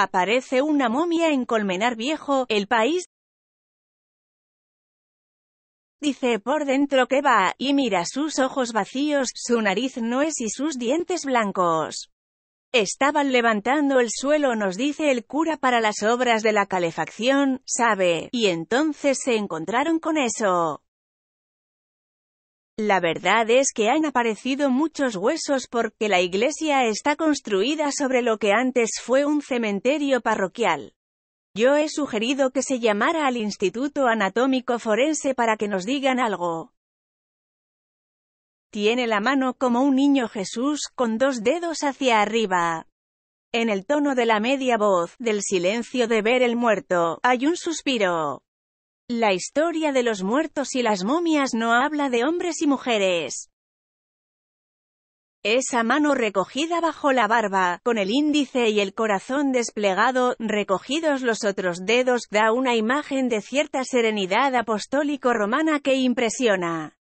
Aparece una momia en Colmenar Viejo, el país. Dice por dentro que va, y mira sus ojos vacíos, su nariz no es y sus dientes blancos. Estaban levantando el suelo, nos dice el cura para las obras de la calefacción, sabe, y entonces se encontraron con eso. La verdad es que han aparecido muchos huesos porque la iglesia está construida sobre lo que antes fue un cementerio parroquial. Yo he sugerido que se llamara al Instituto Anatómico Forense para que nos digan algo. Tiene la mano como un niño Jesús, con dos dedos hacia arriba. En el tono de la media voz, del silencio de ver el muerto, hay un suspiro. La historia de los muertos y las momias no habla de hombres y mujeres. Esa mano recogida bajo la barba, con el índice y el corazón desplegado, recogidos los otros dedos, da una imagen de cierta serenidad apostólico-romana que impresiona.